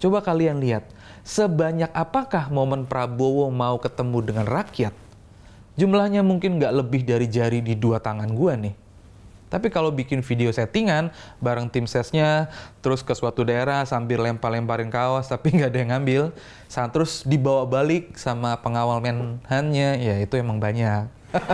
Coba kalian lihat, sebanyak apakah momen Prabowo mau ketemu dengan rakyat? Jumlahnya mungkin nggak lebih dari jari di dua tangan gua nih. Tapi kalau bikin video settingan bareng tim sesnya, terus ke suatu daerah sambil lempar-lemparin kaos tapi nggak ada yang ngambil, terus dibawa balik sama pengawal menhannya, ya itu emang banyak.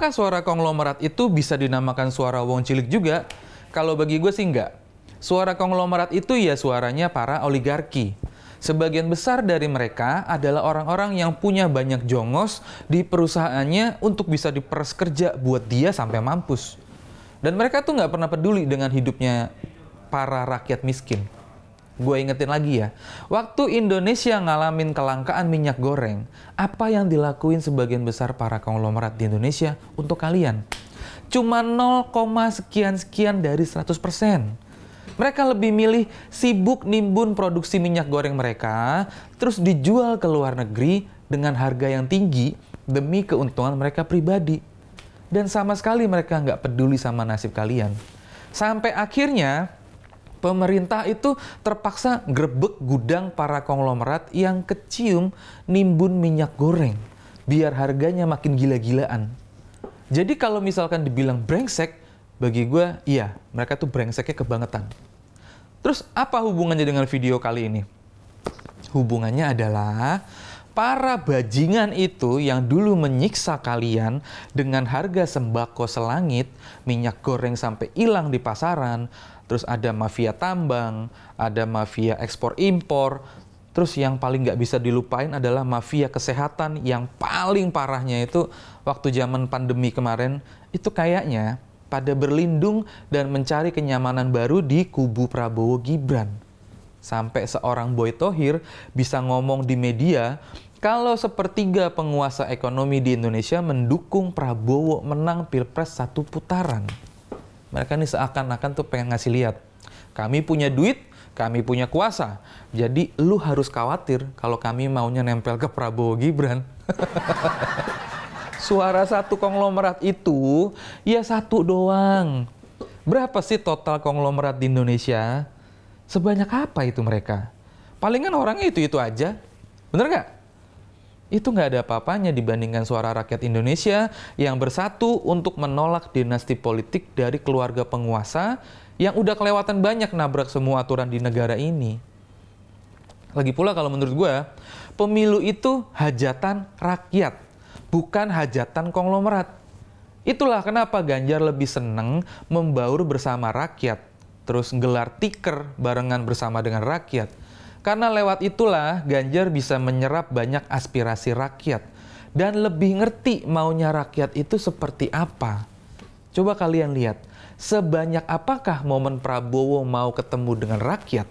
apakah suara konglomerat itu bisa dinamakan suara wong cilik juga? Kalau bagi gue sih enggak. Suara konglomerat itu ya suaranya para oligarki. Sebagian besar dari mereka adalah orang-orang yang punya banyak jongos di perusahaannya untuk bisa diperes kerja buat dia sampai mampus. Dan mereka tuh nggak pernah peduli dengan hidupnya para rakyat miskin. Gue ingetin lagi ya, waktu Indonesia ngalamin kelangkaan minyak goreng, apa yang dilakuin sebagian besar para konglomerat di Indonesia untuk kalian? Cuma 0, sekian-sekian dari 100%. Mereka lebih milih sibuk nimbun produksi minyak goreng mereka, terus dijual ke luar negeri dengan harga yang tinggi demi keuntungan mereka pribadi. Dan sama sekali mereka nggak peduli sama nasib kalian. Sampai akhirnya, pemerintah itu terpaksa grebek gudang para konglomerat yang kecium nimbun minyak goreng biar harganya makin gila-gilaan. Jadi kalau misalkan dibilang brengsek, bagi gue iya, mereka tuh brengseknya kebangetan. Terus apa hubungannya dengan video kali ini? Hubungannya adalah para bajingan itu yang dulu menyiksa kalian dengan harga sembako selangit, minyak goreng sampai hilang di pasaran, terus ada mafia tambang, ada mafia ekspor impor, terus yang paling nggak bisa dilupain adalah mafia kesehatan yang paling parahnya itu waktu zaman pandemi kemarin itu kayaknya pada berlindung dan mencari kenyamanan baru di kubu Prabowo Gibran. Sampai seorang Boy Tohir bisa ngomong di media kalau sepertiga penguasa ekonomi di Indonesia mendukung Prabowo menang Pilpres satu putaran. Mereka ini seakan-akan tuh pengen ngasih lihat. Kami punya duit, kami punya kuasa. Jadi lu harus khawatir kalau kami maunya nempel ke Prabowo Gibran. Suara satu konglomerat itu ya satu doang. Berapa sih total konglomerat di Indonesia? Sebanyak apa itu mereka? Palingan orangnya itu-itu aja. Bener nggak? itu nggak ada apa-apanya dibandingkan suara rakyat Indonesia yang bersatu untuk menolak dinasti politik dari keluarga penguasa yang udah kelewatan banyak nabrak semua aturan di negara ini. Lagi pula kalau menurut gue, pemilu itu hajatan rakyat, bukan hajatan konglomerat. Itulah kenapa Ganjar lebih seneng membaur bersama rakyat, terus gelar tiker barengan bersama dengan rakyat, karena lewat itulah Ganjar bisa menyerap banyak aspirasi rakyat dan lebih ngerti maunya rakyat itu seperti apa. Coba kalian lihat, sebanyak apakah momen Prabowo mau ketemu dengan rakyat?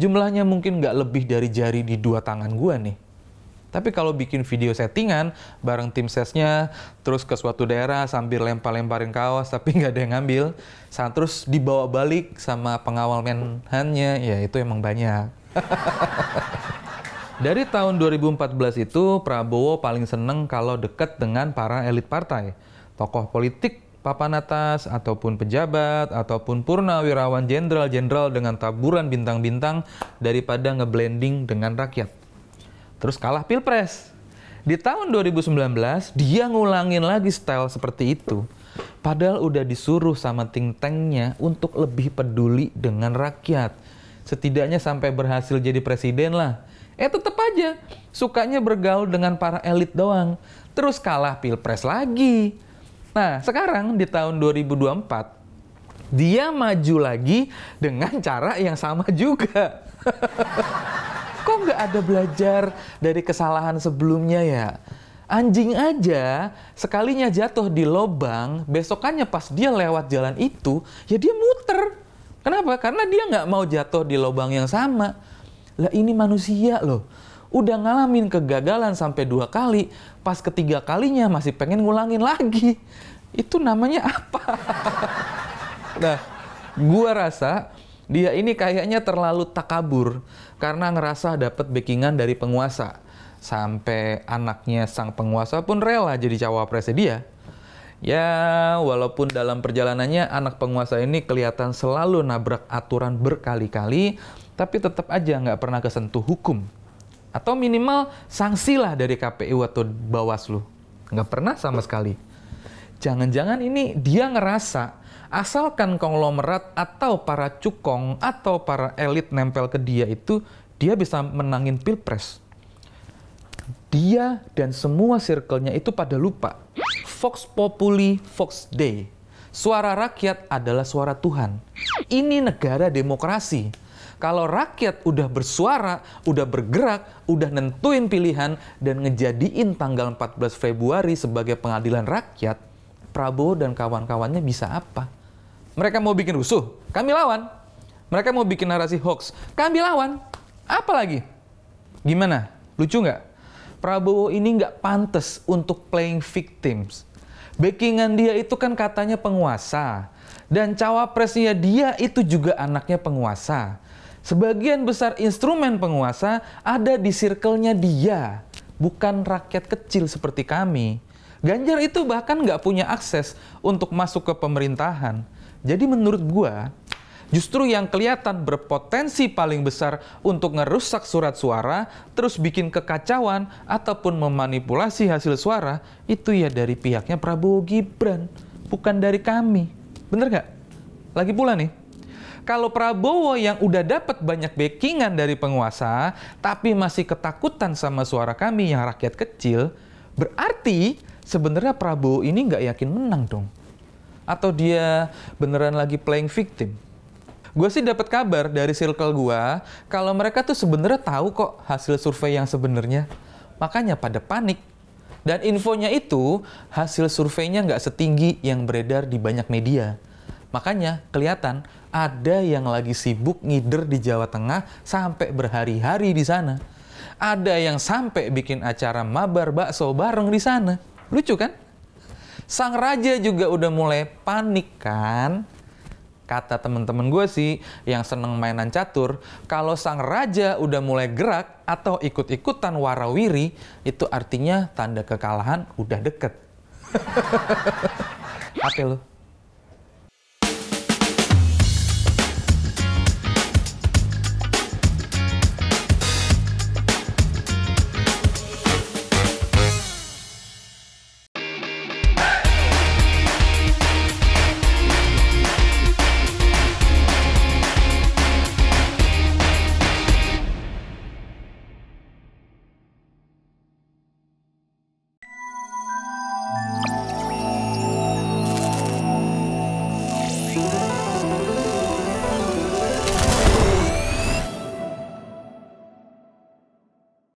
Jumlahnya mungkin nggak lebih dari jari di dua tangan gua nih. Tapi kalau bikin video settingan bareng tim sesnya, terus ke suatu daerah sambil lempar-lemparin kaos tapi nggak ada yang ngambil, terus dibawa balik sama pengawal menhannya, ya itu emang banyak. Dari tahun 2014 itu Prabowo paling seneng kalau dekat dengan para elit partai, tokoh politik papan atas ataupun pejabat ataupun purnawirawan jenderal-jenderal dengan taburan bintang-bintang daripada ngeblending dengan rakyat. Terus kalah pilpres. Di tahun 2019 dia ngulangin lagi style seperti itu. Padahal udah disuruh sama think Tengnya untuk lebih peduli dengan rakyat setidaknya sampai berhasil jadi presiden lah. Eh tetap aja sukanya bergaul dengan para elit doang. Terus kalah pilpres lagi. Nah, sekarang di tahun 2024 dia maju lagi dengan cara yang sama juga. Kok nggak ada belajar dari kesalahan sebelumnya ya? Anjing aja sekalinya jatuh di lobang, besokannya pas dia lewat jalan itu, ya dia muter Kenapa? Karena dia nggak mau jatuh di lubang yang sama. Lah ini manusia loh. Udah ngalamin kegagalan sampai dua kali, pas ketiga kalinya masih pengen ngulangin lagi. Itu namanya apa? nah, gua rasa dia ini kayaknya terlalu takabur karena ngerasa dapat backingan dari penguasa. Sampai anaknya sang penguasa pun rela jadi cawapresnya dia. Ya, walaupun dalam perjalanannya anak penguasa ini kelihatan selalu nabrak aturan berkali-kali, tapi tetap aja nggak pernah kesentuh hukum. Atau minimal sanksilah dari KPU atau Bawaslu. Nggak pernah sama sekali. Jangan-jangan ini dia ngerasa asalkan konglomerat atau para cukong atau para elit nempel ke dia itu, dia bisa menangin pilpres. Dia dan semua circle-nya itu pada lupa Vox Populi Vox Dei. Suara rakyat adalah suara Tuhan. Ini negara demokrasi. Kalau rakyat udah bersuara, udah bergerak, udah nentuin pilihan, dan ngejadiin tanggal 14 Februari sebagai pengadilan rakyat, Prabowo dan kawan-kawannya bisa apa? Mereka mau bikin rusuh, kami lawan. Mereka mau bikin narasi hoax, kami lawan. Apalagi, Gimana? Lucu nggak? Prabowo ini nggak pantas untuk playing victims backingan dia itu kan katanya penguasa dan cawapresnya dia itu juga anaknya penguasa. Sebagian besar instrumen penguasa ada di circle-nya dia, bukan rakyat kecil seperti kami. Ganjar itu bahkan nggak punya akses untuk masuk ke pemerintahan. Jadi menurut gua, Justru yang kelihatan berpotensi paling besar untuk merusak surat suara, terus bikin kekacauan, ataupun memanipulasi hasil suara, itu ya dari pihaknya Prabowo Gibran, bukan dari kami. Bener nggak? Lagi pula nih, kalau Prabowo yang udah dapat banyak backingan dari penguasa, tapi masih ketakutan sama suara kami yang rakyat kecil, berarti sebenarnya Prabowo ini nggak yakin menang dong. Atau dia beneran lagi playing victim. Gue sih dapat kabar dari circle gue kalau mereka tuh sebenarnya tahu kok hasil survei yang sebenarnya. Makanya pada panik. Dan infonya itu hasil surveinya nggak setinggi yang beredar di banyak media. Makanya kelihatan ada yang lagi sibuk ngider di Jawa Tengah sampai berhari-hari di sana. Ada yang sampai bikin acara mabar bakso bareng di sana. Lucu kan? Sang raja juga udah mulai panik kan? Kata temen-temen gue sih, yang seneng mainan catur, kalau sang raja udah mulai gerak atau ikut-ikutan warawiri, itu artinya tanda kekalahan udah deket. Apa lo?